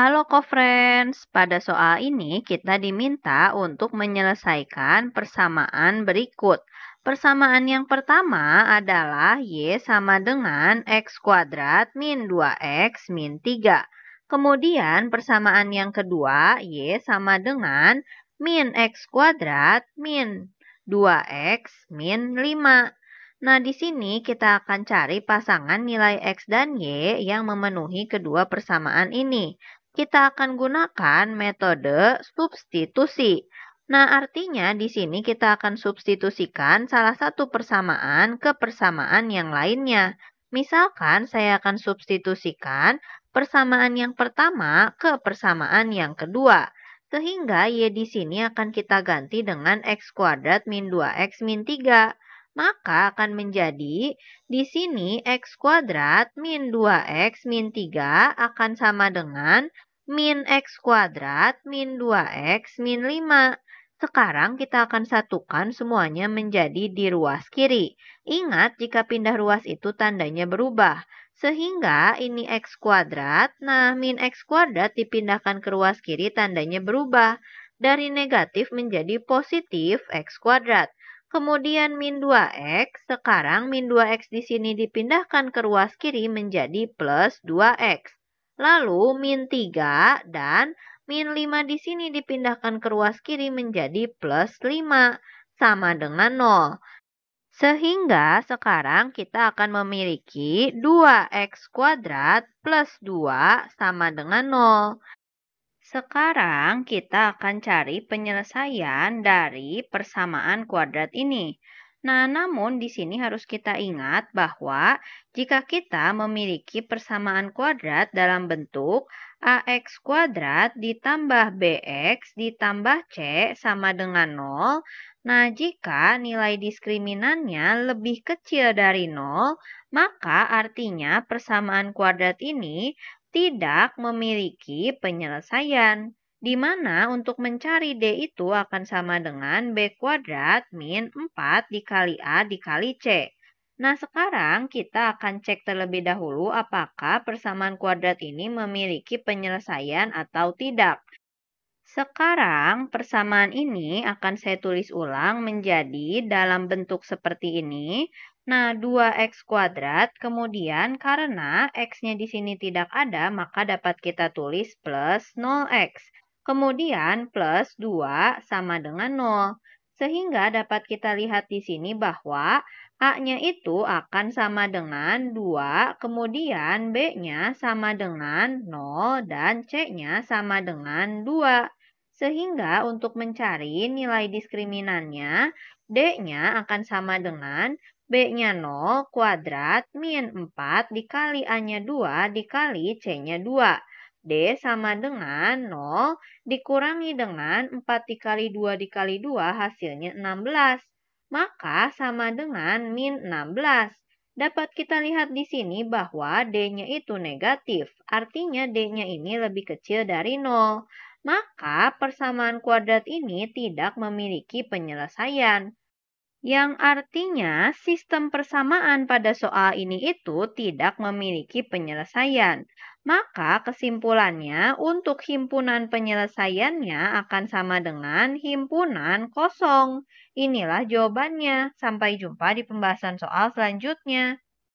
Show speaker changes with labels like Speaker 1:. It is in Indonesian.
Speaker 1: Halo co-friends, pada soal ini kita diminta untuk menyelesaikan persamaan berikut. Persamaan yang pertama adalah Y sama dengan X kuadrat min 2X min 3. Kemudian persamaan yang kedua Y sama dengan min X kuadrat min 2X min 5. Nah, di sini kita akan cari pasangan nilai X dan Y yang memenuhi kedua persamaan ini kita akan gunakan metode substitusi. Nah, artinya di sini kita akan substitusikan salah satu persamaan ke persamaan yang lainnya. Misalkan saya akan substitusikan persamaan yang pertama ke persamaan yang kedua. Sehingga Y di sini akan kita ganti dengan X kuadrat min 2X min 3 maka akan menjadi di sini x kuadrat min 2x min 3 akan sama dengan min x kuadrat min 2x min 5. Sekarang kita akan satukan semuanya menjadi di ruas kiri. Ingat jika pindah ruas itu tandanya berubah. Sehingga ini x kuadrat, nah min x kuadrat dipindahkan ke ruas kiri tandanya berubah. Dari negatif menjadi positif x kuadrat. Kemudian min 2x, sekarang min 2x di sini dipindahkan ke ruas kiri menjadi plus 2x. Lalu min 3 dan min 5 di sini dipindahkan ke ruas kiri menjadi plus 5 sama dengan 0. Sehingga sekarang kita akan memiliki 2x kuadrat plus 2 sama dengan 0. Sekarang kita akan cari penyelesaian dari persamaan kuadrat ini. Nah, namun di sini harus kita ingat bahwa jika kita memiliki persamaan kuadrat dalam bentuk AX kuadrat ditambah BX ditambah C sama dengan 0, nah jika nilai diskriminannya lebih kecil dari 0, maka artinya persamaan kuadrat ini tidak memiliki penyelesaian, di mana untuk mencari D itu akan sama dengan B kuadrat min 4 dikali A dikali C. Nah, sekarang kita akan cek terlebih dahulu apakah persamaan kuadrat ini memiliki penyelesaian atau tidak. Sekarang, persamaan ini akan saya tulis ulang menjadi dalam bentuk seperti ini. Nah, 2x kuadrat, kemudian karena x-nya di sini tidak ada, maka dapat kita tulis plus 0x. Kemudian plus 2 sama dengan 0. Sehingga dapat kita lihat di sini bahwa A-nya itu akan sama dengan 2, kemudian B-nya sama dengan 0, dan C-nya sama dengan 2. Sehingga untuk mencari nilai diskriminannya, D-nya akan sama dengan B-nya 0 kuadrat min 4 dikali A-nya 2 dikali C-nya 2. D sama dengan 0 dikurangi dengan 4 dikali 2 dikali 2 hasilnya 16. Maka sama dengan min 16. Dapat kita lihat di sini bahwa D-nya itu negatif, artinya D-nya ini lebih kecil dari 0. Maka persamaan kuadrat ini tidak memiliki penyelesaian yang artinya sistem persamaan pada soal ini itu tidak memiliki penyelesaian. Maka kesimpulannya untuk himpunan penyelesaiannya akan sama dengan himpunan kosong. Inilah jawabannya. Sampai jumpa di pembahasan soal selanjutnya.